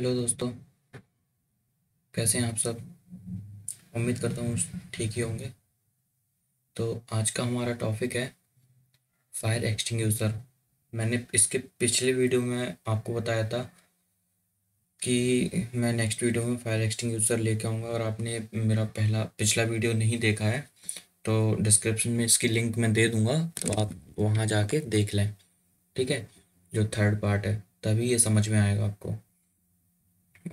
hello दोस्तों कैसे हैं आप सब उम्मीद करता हूँ ठीक ही होंगे तो आज का हमारा टॉपिक है फायर एक्सटिंग मैंने इसके पिछले वीडियो में आपको बताया था कि मैं नेक्स्ट वीडियो में फायर एक्सटिंग्यूज़र लेके आऊँगा और आपने मेरा पहला पिछला वीडियो नहीं देखा है तो डिस्क्रिप्शन में इसकी लिंक मैं दे दूँगा तो आप वहाँ जाके देख लें ठीक है जो थर्ड पार्ट है तभी ये समझ में आएगा आपको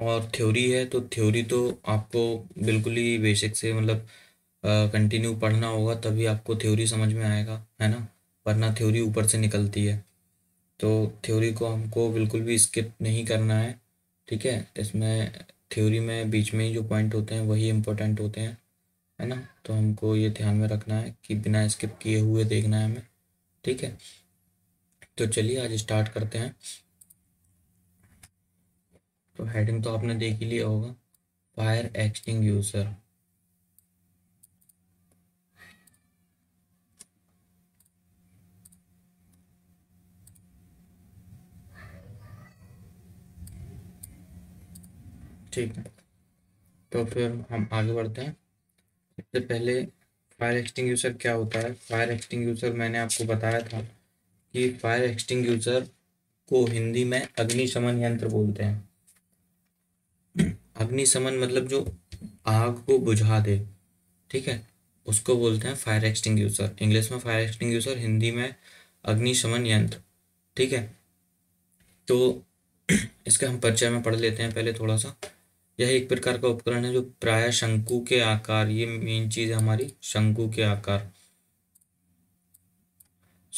और थ्योरी है तो थ्योरी तो आपको बिल्कुल ही बेसिक से मतलब कंटिन्यू पढ़ना होगा तभी आपको थ्योरी समझ में आएगा है ना वरना थ्योरी ऊपर से निकलती है तो थ्योरी को हमको बिल्कुल भी स्किप नहीं करना है ठीक है इसमें थ्योरी में बीच में ही जो पॉइंट होते हैं वही इम्पोर्टेंट होते हैं है ना तो हमको ये ध्यान में रखना है कि बिना स्किप किए हुए देखना है हमें ठीक है तो चलिए आज स्टार्ट करते हैं अब हेडिंग तो आपने देख ही लिया होगा फायर एक्सटिंग यूजर ठीक है तो फिर हम आगे बढ़ते हैं सबसे पहले फायर एक्सटिंग यूजर क्या होता है फायर एक्सटिंग यूजर मैंने आपको बताया था कि फायर एक्सटिंग यूजर को हिंदी में अग्निशमन यंत्र बोलते हैं अग्निशमन मतलब जो आग को बुझा दे ठीक है उसको बोलते हैं फायर एक्सटिंग यूज़र इंग्लिश में फायर एक्सटिंग यूज़र हिंदी में अग्निशमन यंत्र ठीक है तो इसके हम परिचय में पढ़ लेते हैं पहले थोड़ा सा यह एक प्रकार का उपकरण है जो प्राय शंकु के आकार ये मेन चीज़ है हमारी शंकु के आकार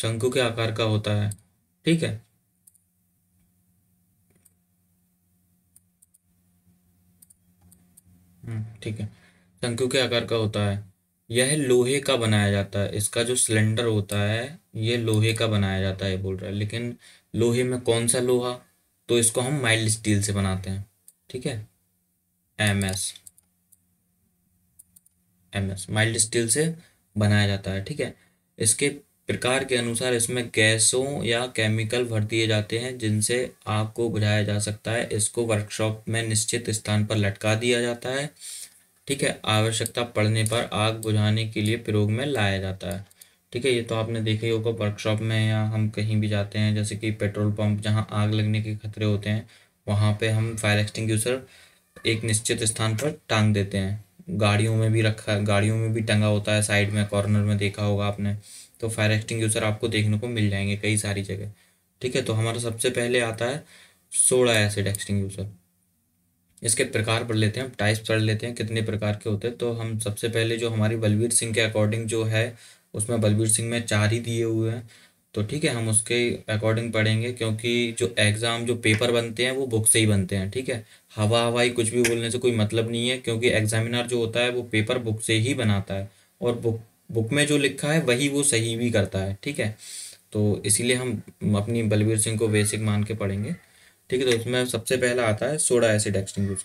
शंकु के आकार का होता है ठीक है हम्म, ठीक है शंकु के आकार का होता है यह लोहे का बनाया जाता है इसका जो सिलेंडर होता है यह लोहे का बनाया जाता है बोल रहा है लेकिन लोहे में कौन सा लोहा तो इसको हम माइल्ड स्टील से बनाते हैं ठीक है M S M S mild steel से बनाया जाता है ठीक है इसके प्रकार के अनुसार इसमें गैसों या केमिकल भर दिए जाते हैं जिनसे आग को बुझाया जा सकता है इसको वर्कशॉप में निश्चित स्थान पर लटका दिया जाता है ठीक है आवश्यकता पड़ने पर आग बुझाने के लिए प्रयोग में लाया जाता है ठीक है ये तो आपने देखा ही होगा वर्कशॉप में या हम कहीं भी जाते हैं जैसे कि पेट्रोल पंप जहाँ आग लगने के खतरे होते हैं वहाँ पर हम फायर एक्सटिंग्यूसर एक निश्चित स्थान पर टांग देते हैं गाड़ियों में भी रखा गाड़ियों में भी टंगा होता है साइड में कॉर्नर में देखा होगा आपने तो फायर एक्सटिंग आपको देखने को मिल जाएंगे कई सारी जगह ठीक है तो हमारा सबसे पहले आता है सोडा एसिड एक्सटिंग इसके प्रकार पढ़ लेते हैं टाइप्स पढ़ लेते हैं कितने प्रकार के होते हैं तो हम सबसे पहले जो हमारी बलबीर सिंह के अकॉर्डिंग जो है उसमें बलबीर सिंह में चार ही दिए हुए हैं तो ठीक है हम उसके अकॉर्डिंग पढ़ेंगे क्योंकि जो एग्ज़ाम जो पेपर बनते हैं वो बुक से ही बनते हैं ठीक है हवा हवाई कुछ भी बोलने से कोई मतलब नहीं है क्योंकि एग्जामिनर जो होता है वो पेपर बुक से ही बनाता है और बुक बुक में जो लिखा है वही वो सही भी करता है ठीक है तो इसीलिए हम अपनी बलबीर सिंह को बेसिक मान के पढ़ेंगे ठीक है तो इसमें सबसे पहला आता है soda acid extinguisher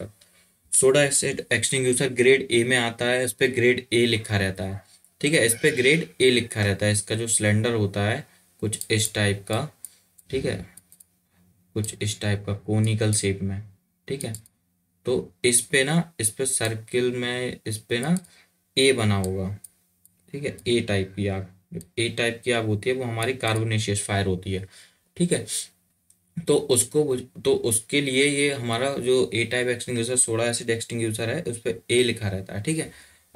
soda acid extinguisher grade A में आता है इस पर ग्रेड ए लिखा रहता है ठीक है इस पर ग्रेड ए लिखा रहता है इसका जो सिलेंडर होता है कुछ इस टाइप का ठीक है कुछ इस टाइप का कोनिकल शेप में ठीक है तो इस पे ना इस पे सर्किल में इस पे ना ए बना होगा ठीक है ए टाइप की आग ए टाइप की आग होती है वो हमारी कार्बोनेशियस फायर होती है ठीक है तो उसको तो उसके लिए ये हमारा जो A type extinguisher soda acid extinguisher है उस पर ए लिखा रहता है ठीक है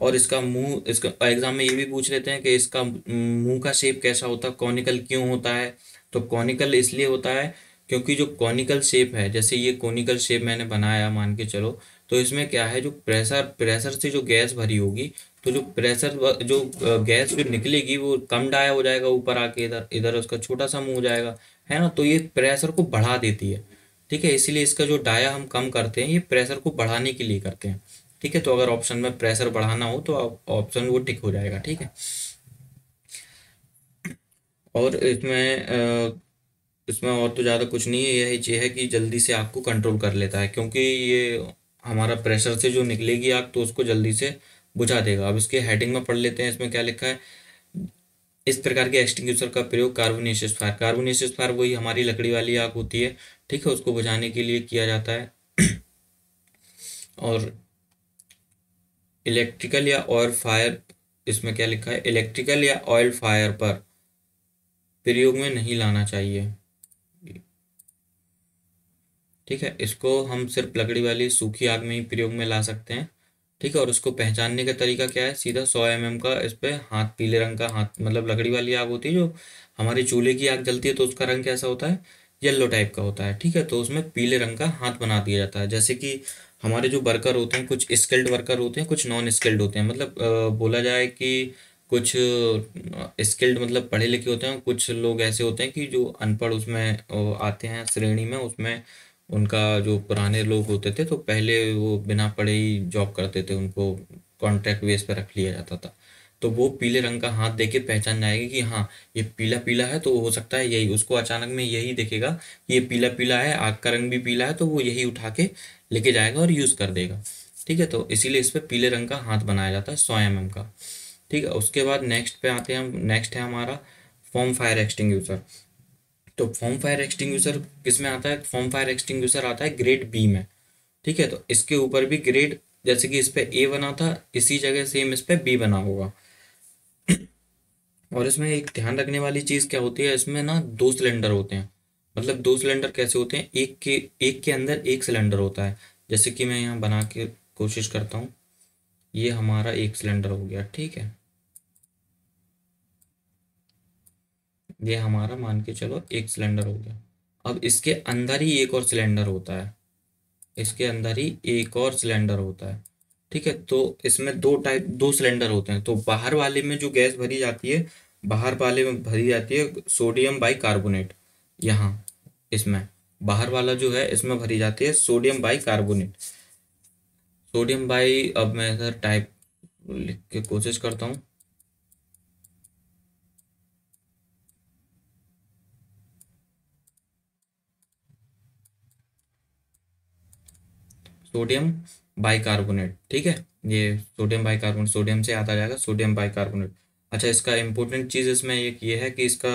और इसका मुंह इसका एग्जाम में ये भी पूछ लेते हैं कि इसका मुंह का शेप कैसा होता है कॉनिकल क्यों होता है तो कॉनिकल इसलिए होता है क्योंकि जो कॉनिकल शेप है जैसे ये कॉनिकल शेप मैंने बनाया मान के चलो तो इसमें क्या है जो प्रेशर प्रेशर से जो गैस भरी होगी तो जो प्रेशर जो गैस जो निकलेगी वो कम डाया हो जाएगा ऊपर आके इधर इधर उसका छोटा सा मुंह हो जाएगा है ना तो ये प्रेशर को बढ़ा देती है ठीक है इसीलिए इसका जो डाया हम कम करते हैं ये प्रेशर को बढ़ाने के लिए करते हैं ठीक है तो अगर ऑप्शन में प्रेशर बढ़ाना हो तो ऑप्शन वो टिक हो जाएगा ठीक है और इसमें इसमें और तो ज़्यादा कुछ नहीं है यह चीज है कि जल्दी से आग को कंट्रोल कर लेता है क्योंकि ये हमारा प्रेशर से जो निकलेगी आग तो उसको जल्दी से बुझा देगा अब इसके हेडिंग में पढ़ लेते हैं इसमें क्या लिखा है इस प्रकार के एक्सटिंग का प्रयोग कार्बोनेशियस फायर कार्बोनेशियस फायर वही हमारी लकड़ी वाली आग होती है ठीक है उसको बुझाने के लिए किया जाता है और इलेक्ट्रिकल या ऑयल फायर इसमें क्या लिखा है इलेक्ट्रिकल या ऑयल फायर पर प्रयोग में नहीं लाना चाहिए ठीक है इसको हम सिर्फ लकड़ी वाली सूखी आग में ही प्रयोग में ला सकते हैं ठीक है और उसको पहचानने का तरीका क्या है सीधा सौ एम mm का इस पर हाथ पीले रंग का हाथ मतलब लकड़ी वाली आग होती है जो हमारे चूल्हे की आग जलती है तो उसका रंग कैसा होता है येल्लो टाइप का होता है ठीक है तो उसमें पीले रंग का हाथ बना दिया जाता है जैसे कि हमारे जो वर्कर होते हैं कुछ स्किल्ड वर्कर होते हैं कुछ नॉन स्किल्ड होते हैं मतलब बोला जाए कि कुछ स्किल्ड मतलब पढ़े लिखे होते हैं कुछ लोग ऐसे होते हैं कि जो अनपढ़ उसमें आते हैं श्रेणी में उसमें उनका जो पुराने लोग होते थे तो पहले वो बिना पढ़े ही जॉब करते थे उनको कॉन्ट्रैक्ट बेस पर रख लिया जाता था तो वो पीले रंग का हाथ देके पहचान जाएगी कि हाँ ये पीला पीला है तो हो सकता है यही उसको अचानक में यही देखेगा कि ये पीला पीला है आग का रंग भी पीला है तो वो यही उठा के लेके जाएगा और यूज़ कर देगा ठीक है तो इसीलिए इस पर पीले रंग का हाथ बनाया जाता है सौ एम mm का ठीक है उसके बाद नेक्स्ट पे आते हैं हम नेक्स्ट है हमारा फॉर्म फायर एक्सटिंग तो फॉर्म फायर एक्सटिंग किस में आता है फॉर्म फायर एक्सटिंग आता है ग्रेड बी में ठीक है तो इसके ऊपर भी ग्रेड जैसे कि इस पर ए बना था इसी जगह सेम इस पर बी बना होगा और इसमें एक ध्यान रखने वाली चीज़ क्या होती है इसमें ना दो सिलेंडर होते हैं मतलब दो सिलेंडर कैसे होते हैं एक के एक के अंदर एक सिलेंडर होता है जैसे कि मैं यहाँ बना के कोशिश करता हूँ ये हमारा एक सिलेंडर हो गया ठीक है ये हमारा मान के चलो एक सिलेंडर हो गया अब इसके अंदर ही एक और सिलेंडर होता है इसके अंदर ही एक और सिलेंडर होता है ठीक है तो इसमें दो टाइप दो सिलेंडर होते हैं तो बाहर वाले में जो गैस भरी जाती है बाहर वाले में भरी जाती है सोडियम बाई कार्बोनेट यहाँ इसमें बाहर वाला जो है इसमें भरी जाती है sodium bicarbonate sodium bi अब मैं इधर टाइप लिख के कोशिश करता हूँ सोडियम बाइकार्बोनेट ठीक है ये सोडियम बाइकार्बोनेट सोडियम से आता जाएगा सोडियम बाइकार्बोनेट अच्छा इसका इम्पोर्टेंट चीज़ इसमें एक ये है कि इसका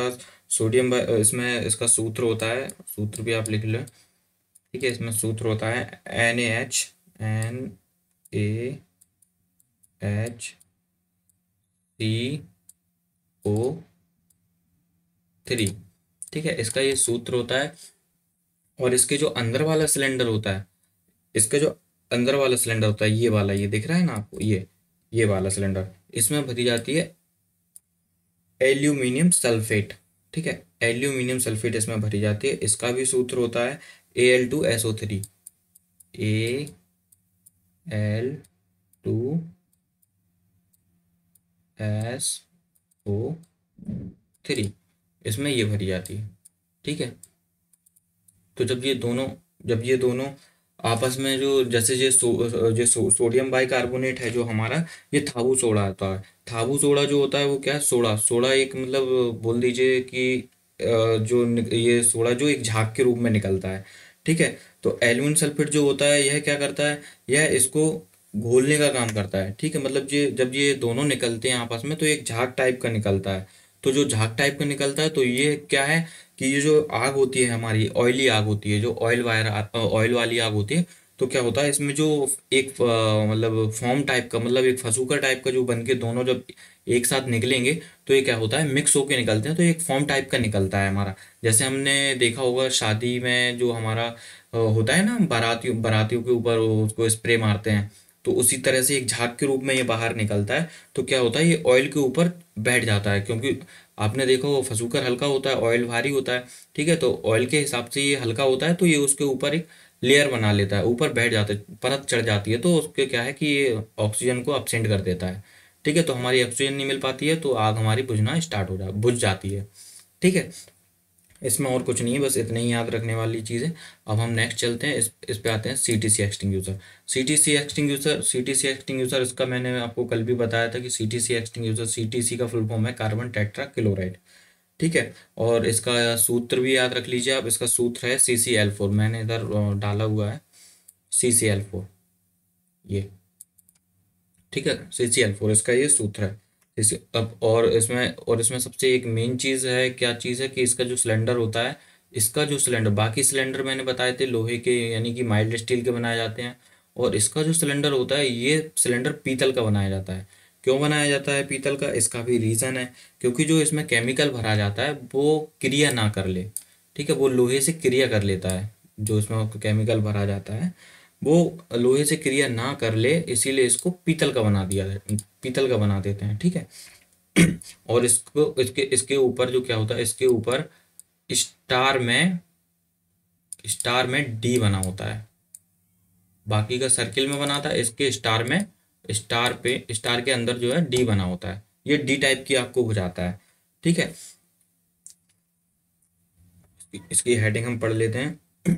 सोडियम इसमें इसका सूत्र होता है सूत्र भी आप लिख लें ठीक है इसमें सूत्र होता है N A H N A H C O three ठीक है इसका ये सूत्र होता है और इसके जो अंदर वाला सिलेंडर होता है इसका जो अंदर वाला सिलेंडर होता है ये वाला ये दिख रहा है ना आपको ये ये वाला सिलेंडर इसमें भरी जाती है एल्यूमिनियम सल्फेट ठीक है एल्यूमिनियम सल्फेट इसमें भरी जाती है इसका भी सूत्र होता है A L two S O three A L two S O three इसमें ये भरी जाती है ठीक है तो जब ये दोनों जब ये दोनों आपस में जो जैसे जो सो जो सो, सोडियम बाइकार्बोनेट है जो हमारा ये थाबू सोडा आता है थाबू सोडा जो होता है वो क्या है सोडा सोडा एक मतलब बोल दीजिए कि जो ये सोडा जो एक झाग के रूप में निकलता है ठीक है तो एल्यून सल्फेट जो होता है यह क्या करता है यह इसको घोलने का काम करता है ठीक है मतलब ये जब ये दोनों निकलते हैं आपस में तो एक झाग टाइप का निकलता है तो जो झाग टाइप का निकलता है तो ये क्या है कि ये जो आग होती है हमारी ऑयली आग होती है जो ऑयल वायर ऑयल वाली आग होती है तो क्या होता है इसमें जो एक मतलब फॉर्म टाइप का मतलब एक फसूकर टाइप का जो बन के दोनों जब एक साथ निकलेंगे तो ये क्या होता है मिक्स होके निकलते हैं तो एक फॉर्म टाइप का निकलता है हमारा जैसे हमने देखा होगा शादी में जो हमारा होता है ना बारातियों बारातियों के ऊपर उसको स्प्रे मारते हैं तो उसी तरह से एक झाग के रूप में ये बाहर निकलता है तो क्या होता है ये ऑयल के ऊपर बैठ जाता है क्योंकि आपने देखा वो फसूकर हल्का होता है ऑयल भारी होता है ठीक है तो ऑयल के हिसाब से ये हल्का होता है तो ये उसके ऊपर एक लेयर बना लेता है ऊपर बैठ जाता है परत चढ़ जाती है तो उसके क्या है कि ये ऑक्सीजन को अपसेंट कर देता है ठीक है तो हमारी ऑक्सीजन नहीं मिल पाती है तो आग हमारी बुझना स्टार्ट हो जा बुझ जाती है ठीक है इसमें और कुछ नहीं है बस इतने ही याद रखने वाली चीज़ है अब हम नेक्स्ट चलते हैं इस इस पे आते हैं C T C extinguisher C T C extinguisher C T C extinguisher इसका मैंने आपको कल भी बताया था कि C T C extinguisher C T C का फुल फॉर्म है कार्बन टेट्रा क्लोराइड ठीक है और इसका सूत्र भी याद रख लीजिए आप इसका सूत्र है सी सी एल फोर मैंने इधर डाला हुआ है सी सी एल फोर ये ठीक है सी सी एल फोर इसका ये सूत्र है इस अब और इसमें और इसमें सबसे एक मेन चीज़ है क्या चीज़ है कि इसका जो सिलेंडर होता है इसका जो सिलेंडर बाकी सिलेंडर मैंने बताए थे लोहे के यानी कि माइल्ड स्टील के बनाए जाते हैं और इसका जो सिलेंडर होता है ये सिलेंडर पीतल का बनाया जाता है क्यों बनाया जाता है पीतल का इसका भी रीज़न है क्योंकि जो इसमें केमिकल भरा जाता है वो क्रिया ना कर ले ठीक है वो लोहे से क्रिया कर लेता है जो इसमें केमिकल भरा जाता है वो लोहे से क्रिया ना कर ले इसीलिए इसको पीतल का बना दिया पीतल का बना देते हैं ठीक है और इसको इसके इसके ऊपर जो क्या होता है इसके ऊपर स्टार में स्टार में डी बना होता है बाकी का सर्किल में बना था इसके स्टार में स्टार पे स्टार के अंदर जो है डी बना होता है ये डी टाइप की आपको हो जाता है ठीक है इसकी हेडिंग हम पढ़ लेते हैं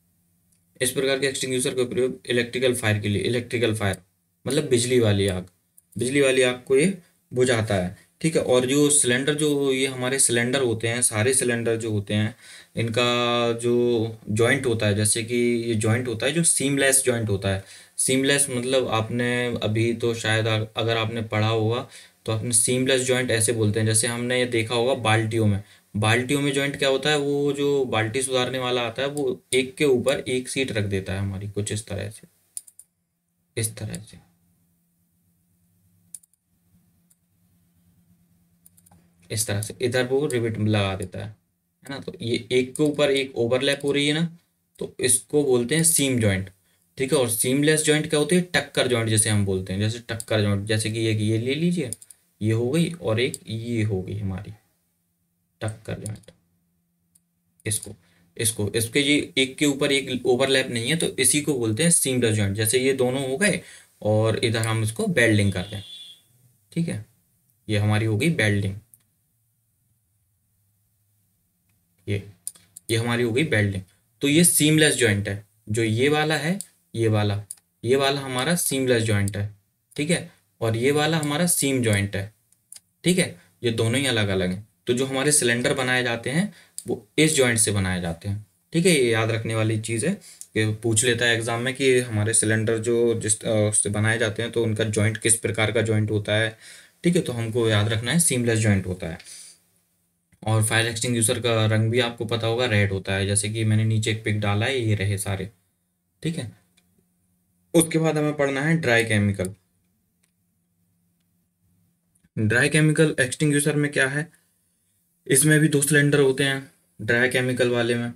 इस प्रकार के एक्सटिंग का प्रयोग इलेक्ट्रिकल फायर के लिए इलेक्ट्रिकल फायर मतलब बिजली वाली आग बिजली वाली आग को ये बुझाता है ठीक है और जो सिलेंडर जो ये हमारे सिलेंडर होते हैं सारे सिलेंडर जो होते हैं इनका जो जॉइंट होता है जैसे कि ये जॉइंट होता है जो सीमलेस जॉइंट होता है सीमलेस मतलब आपने अभी तो शायद अगर आपने पढ़ा होगा तो आपने सीमलेस जॉइंट ऐसे बोलते हैं जैसे हमने ये देखा होगा बाल्टियों में बाल्टियों में जॉइंट क्या होता है वो जो बाल्टी सुधारने वाला आता है वो एक के ऊपर एक सीट रख देता है हमारी कुछ इस तरह से इस तरह से इस तरह से इधर वो रिबिट लगा देता है है ना तो ये एक के ऊपर एक ओवरलैप हो रही है ना तो इसको बोलते हैं सीम जॉइंट ठीक है और सीमलेस जॉइंट क्या होती है टक्कर जॉइंट जैसे हम बोलते हैं जैसे टक्कर जॉइंट जैसे कि एक ये ले लीजिए ये हो गई और एक ये हो गई हमारी टक्कर जॉइंट इसको इसको इसके ये एक के ऊपर एक ओवरलैप नहीं है तो इसी को बोलते हैं सीमलेस जॉइंट जैसे ये दोनों हो गए और इधर हम इसको बेल्डिंग कर दें ठीक है ये हमारी हो गई बेल्डिंग ये ये हमारी हो गई बेल्डिंग तो ये सीमलेस ज्वाइंट है जो ये वाला है ये वाला ये वाला हमारा सीमलेस ज्वाइंट है ठीक है और ये वाला हमारा सीम ज्वाइंट है ठीक है ये दोनों ही अलग अलग हैं तो जो हमारे सिलेंडर बनाए जाते हैं वो इस ज्वाइंट से बनाए जाते हैं ठीक है ये याद रखने वाली चीज़ है कि पूछ लेता है एग्ज़ाम में कि हमारे सिलेंडर जो जिस उससे बनाए जाते हैं तो उनका ज्वाइंट किस प्रकार का ज्वाइंट होता है ठीक है तो हमको याद रखना है सीमलेस ज्वाइंट होता है और फायर एक्सटिंग का रंग भी आपको पता होगा रेड होता है जैसे कि मैंने नीचे एक पिक डाला है ये रहे सारे ठीक है उसके बाद हमें पढ़ना है dry chemical dry chemical extinguisher में क्या है इसमें भी दो सिलेंडर होते हैं ड्राई केमिकल वाले में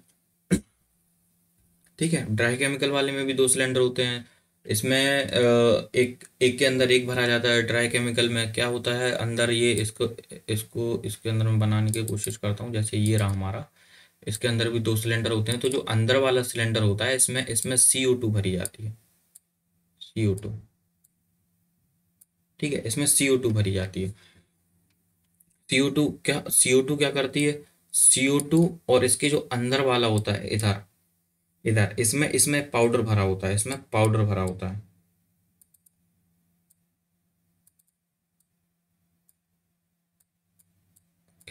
ठीक है ड्राई केमिकल वाले में भी दो सिलेंडर होते हैं इसमें एक एक के अंदर एक भरा जाता है ड्राई केमिकल में क्या होता है अंदर ये इसको इसको इसके अंदर मैं बनाने की कोशिश करता हूँ जैसे ये रहा हमारा इसके अंदर भी दो सिलेंडर होते हैं तो जो अंदर वाला सिलेंडर होता है इसमें इसमें सी ओ टू भरी जाती है सी ओ टू ठीक है इसमें सी ओ टू भरी जाती है सी ओ टू क्या सी ओ टू क्या करती है सी ओ टू और इसके जो अंदर वाला होता है इधर इधर इसमें इसमें पाउडर भरा होता है इसमें पाउडर भरा होता है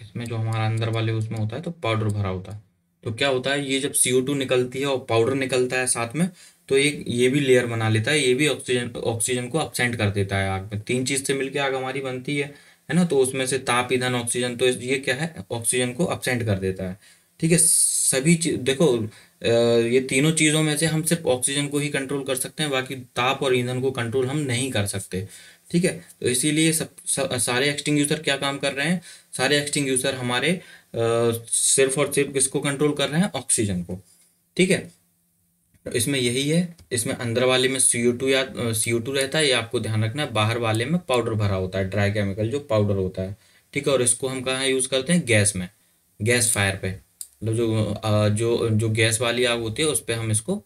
इसमें जो हमारा अंदर वाले उसमें होता है तो पाउडर भरा होता है तो क्या होता है ये जब सीओ टू निकलती है और पाउडर निकलता है साथ में तो एक ये भी लेयर बना लेता है ये भी ऑक्सीजन ऑक्सीजन को अपसेंट कर देता है आग में तीन चीज़ से मिलकर आग हमारी बनती है है ना तो उसमें से ताप ईंधन ऑक्सीजन तो ये क्या है ऑक्सीजन को अपसेंट कर देता है ठीक है सभी चीज देखो ये तीनों चीज़ों में से हम सिर्फ ऑक्सीजन को ही कंट्रोल कर सकते हैं बाकी ताप और ईंधन को कंट्रोल हम नहीं कर सकते ठीक है तो इसीलिए सब, सारे एक्सटिंग यूज़र क्या काम कर रहे हैं सारे एक्सटिंग यूज़र हमारे आ, सिर्फ और सिर्फ इसको कंट्रोल कर रहे हैं ऑक्सीजन को ठीक है तो इसमें यही है इसमें अंदर वाले में सी यू टू या सी यू टू रहता है ये आपको ध्यान रखना है बाहर वाले में पाउडर भरा होता है ड्राई केमिकल जो पाउडर होता है ठीक है और इसको हम कहाँ यूज़ करते हैं गैस में गैस फायर पे मतलब जो जो जो गैस वाली आग होती है उस पर हम इसको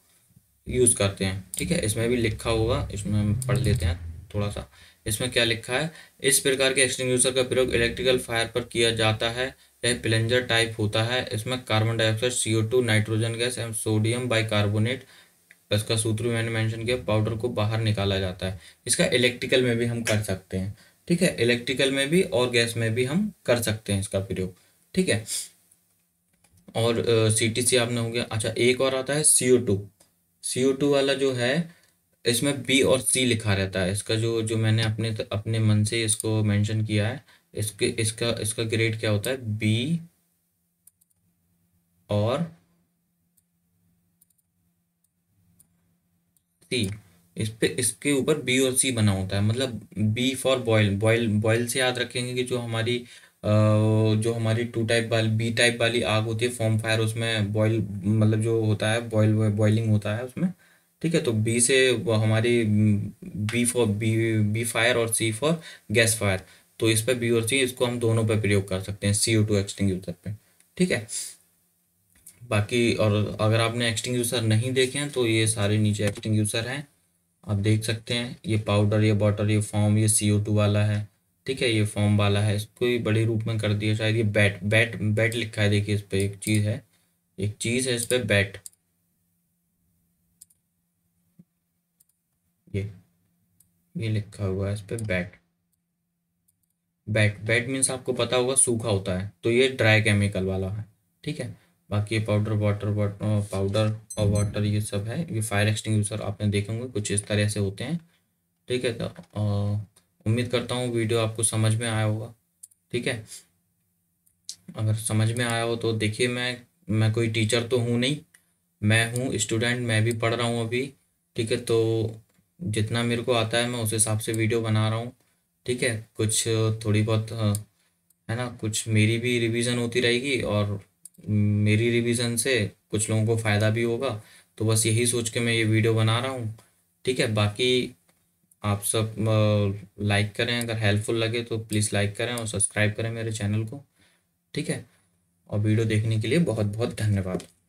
यूज़ करते हैं ठीक है इसमें भी लिखा होगा इसमें हम पढ़ लेते हैं थोड़ा सा इसमें क्या लिखा है इस प्रकार के एक्सटिंग्यूसर का प्रयोग इलेक्ट्रिकल फायर पर किया जाता है यह प्लेंजर टाइप होता है इसमें carbon dioxide C two nitrogen gas एवं सोडियम बाइकार्बोनेट इसका सूत्र मैंने मेंशन किया पाउडर को बाहर निकाला जाता है इसका इलेक्ट्रिकल में भी हम कर सकते हैं ठीक है इलेक्ट्रिकल में भी और गैस में भी हम कर सकते हैं इसका प्रयोग ठीक है और सी टी सी आपने हो गया अच्छा एक और आता है सी ओ टू सी ओ टू वाला जो है इसमें बी और सी लिखा रहता है इसका जो जो मैंने अपने अपने मन से इसको मेंशन किया है इसके इसका इसका ग्रेड क्या होता है बी और सी इस पे इसके ऊपर बी और सी बना होता है मतलब B for boil boil boil से याद रखेंगे कि जो हमारी जो हमारी टू टाइप वाली बी टाइप वाली आग होती है फॉर्म फायर उसमें बॉयल मतलब जो होता है बॉयल बॉयलिंग होता है उसमें ठीक है तो बी से हमारी B for B B fire और सी फॉर गैस फायर तो इस पर बी और सी इसको हम दोनों पर प्रयोग कर सकते हैं सी ओ टू एक्सटिंग पे ठीक है बाकी और अगर आपने एक्सटिंग यूज़र नहीं देखे हैं तो ये सारे नीचे एक्सटिंग यूज़र हैं आप देख सकते हैं ये पाउडर ये बॉटर ये फॉर्म ये सी ओ टू वाला है ठीक है ये फॉर्म वाला है इसको ही बड़े रूप में कर दिया शायद ये बैट बैट बैट लिखा है देखिए इस पर एक चीज़ है एक चीज़ है इस पर बैट ये ये लिखा हुआ है इस पर बैट बैट बैट मीन्स आपको पता होगा सूखा होता है तो ये ड्राई केमिकल वाला है ठीक है बाकी पाउडर वाटर वाटर पाउडर और वाटर ये सब है ये फायर एक्सटिंग आपने देखे होंगे कुछ इस तरह से होते हैं ठीक है तो आ, उम्मीद करता हूँ वीडियो आपको समझ में आया होगा ठीक है अगर समझ में आया हो तो देखिए मैं मैं कोई टीचर तो हूँ नहीं मैं हूँ स्टूडेंट मैं भी पढ़ रहा हूँ अभी ठीक है तो जितना मेरे को आता है मैं उस हिसाब से वीडियो बना रहा हूँ ठीक है कुछ थोड़ी बहुत है ना कुछ मेरी भी रिवीजन होती रहेगी और मेरी रिवीजन से कुछ लोगों को फ़ायदा भी होगा तो बस यही सोच के मैं ये वीडियो बना रहा हूँ ठीक है बाकी आप सब लाइक करें अगर हेल्पफुल लगे तो प्लीज़ लाइक करें और सब्सक्राइब करें मेरे चैनल को ठीक है और वीडियो देखने के लिए बहुत बहुत धन्यवाद